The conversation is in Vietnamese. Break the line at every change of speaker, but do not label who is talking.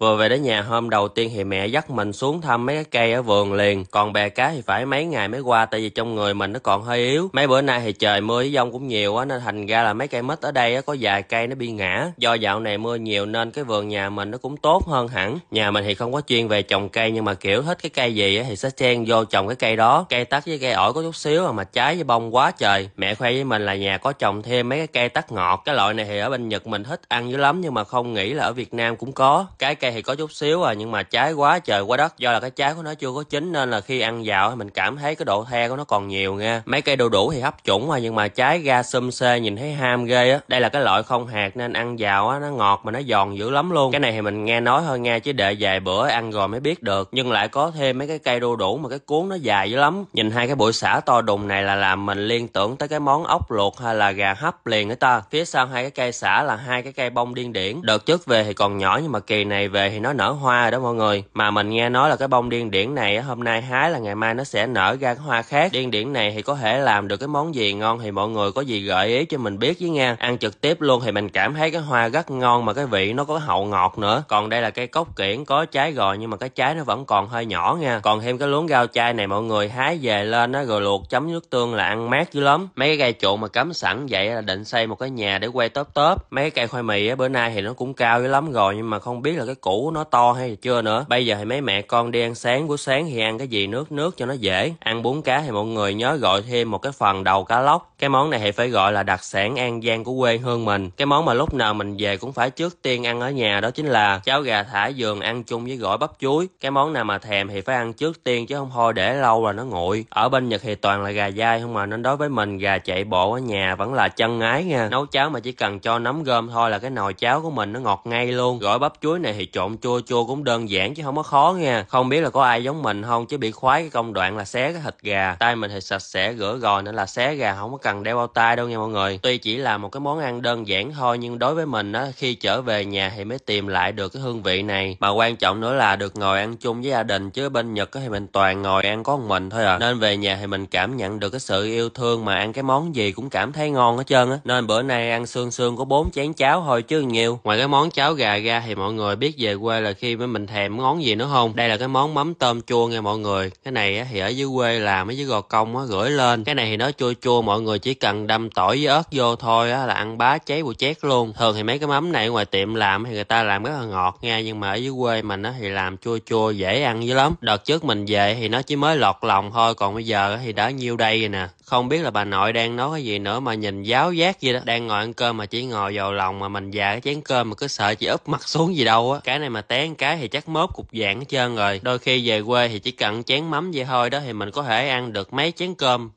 Vừa về đến nhà hôm đầu tiên thì mẹ dắt mình xuống thăm mấy cái cây ở vườn liền. Còn bè cá thì phải mấy ngày mới qua tại vì trong người mình nó còn hơi yếu. Mấy bữa nay thì trời mưa với dông cũng nhiều á nên thành ra là mấy cây mít ở đây á, có vài cây nó bị ngã. Do dạo này mưa nhiều nên cái vườn nhà mình nó cũng tốt hơn hẳn. Nhà mình thì không có chuyên về trồng cây nhưng mà kiểu thích cái cây gì thì sẽ chen vô trồng cái cây đó. Cây tắc với cây ổi có chút xíu à, mà trái với bông quá trời. Mẹ khoe với mình là nhà có trồng thêm mấy cái cây tắc ngọt. Cái loại này thì ở bên Nhật mình thích ăn dữ lắm nhưng mà không nghĩ là ở Việt Nam cũng có. Cái cây cây thì có chút xíu à nhưng mà trái quá trời quá đất do là cái trái của nó chưa có chín nên là khi ăn vào thì mình cảm thấy cái độ the của nó còn nhiều nha mấy cây đu đủ thì hấp chủng mà nhưng mà trái ra sum xê nhìn thấy ham ghê á đây là cái loại không hạt nên ăn vào á nó ngọt mà nó giòn dữ lắm luôn cái này thì mình nghe nói thôi nghe chứ để vài bữa ăn rồi mới biết được nhưng lại có thêm mấy cái cây đu đủ mà cái cuốn nó dài dữ lắm nhìn hai cái bụi xả to đùng này là làm mình liên tưởng tới cái món ốc luộc hay là gà hấp liền á ta phía sau hai cái cây xả là hai cái cây bông điên điển đợt trước về thì còn nhỏ nhưng mà kỳ này về thì nó nở hoa đó mọi người mà mình nghe nói là cái bông điên điển này hôm nay hái là ngày mai nó sẽ nở ra cái hoa khác điên điển này thì có thể làm được cái món gì ngon thì mọi người có gì gợi ý cho mình biết với nha ăn trực tiếp luôn thì mình cảm thấy cái hoa rất ngon mà cái vị nó có hậu ngọt nữa còn đây là cây cốc kiển có trái rồi nhưng mà cái trái nó vẫn còn hơi nhỏ nha còn thêm cái luống rau chai này mọi người hái về lên nó rồi luộc chấm nước tương là ăn mát dữ lắm mấy cái cây trụ mà cắm sẵn vậy là định xây một cái nhà để quay tớp tớp mấy cái cây khoai mì á bữa nay thì nó cũng cao dữ lắm rồi nhưng mà không biết là cái cũ nó to hay chưa nữa bây giờ thì mấy mẹ con đi ăn sáng buổi sáng thì ăn cái gì nước nước cho nó dễ ăn bún cá thì mọi người nhớ gọi thêm một cái phần đầu cá lóc cái món này thì phải gọi là đặc sản an giang của quê hương mình cái món mà lúc nào mình về cũng phải trước tiên ăn ở nhà đó chính là cháo gà thả giường ăn chung với gỏi bắp chuối cái món nào mà thèm thì phải ăn trước tiên chứ không thôi để lâu là nó nguội ở bên nhật thì toàn là gà dai không mà nên đối với mình gà chạy bộ ở nhà vẫn là chân ái nha nấu cháo mà chỉ cần cho nấm gom thôi là cái nồi cháo của mình nó ngọt ngay luôn gỏi bắp chuối này thì trộn chua chua cũng đơn giản chứ không có khó nha không biết là có ai giống mình không chứ bị khoái cái công đoạn là xé cái thịt gà tay mình thì sạch sẽ rửa rồi nên là xé gà không có cần đeo bao tay đâu nha mọi người tuy chỉ là một cái món ăn đơn giản thôi nhưng đối với mình á khi trở về nhà thì mới tìm lại được cái hương vị này mà quan trọng nữa là được ngồi ăn chung với gia đình chứ bên nhật thì mình toàn ngồi ăn có một mình thôi à nên về nhà thì mình cảm nhận được cái sự yêu thương mà ăn cái món gì cũng cảm thấy ngon hết trơn á nên bữa nay ăn xương xương có bốn chén cháo thôi chứ nhiều ngoài cái món cháo gà ra thì mọi người biết gì về quê là khi mà mình thèm món gì nữa không đây là cái món mắm tôm chua nha mọi người cái này thì ở dưới quê làm ở dưới gò công á gửi lên cái này thì nó chua chua mọi người chỉ cần đâm tỏi với ớt vô thôi á là ăn bá cháy bụi chét luôn thường thì mấy cái mắm này ngoài tiệm làm thì người ta làm rất là ngọt nha nhưng mà ở dưới quê mình á thì làm chua chua dễ ăn dữ lắm đợt trước mình về thì nó chỉ mới lọt lòng thôi còn bây giờ thì đã nhiêu đây rồi nè không biết là bà nội đang nói cái gì nữa mà nhìn giáo giác gì đó đang ngồi ăn cơm mà chỉ ngồi vào lòng mà mình già cái chén cơm mà cứ sợ chị úp mặt xuống gì đâu á cái cá này mà té một cái thì chắc mớp cục vàng hết trơn rồi đôi khi về quê thì chỉ cần chén mắm vậy thôi đó thì mình có thể ăn được mấy chén cơm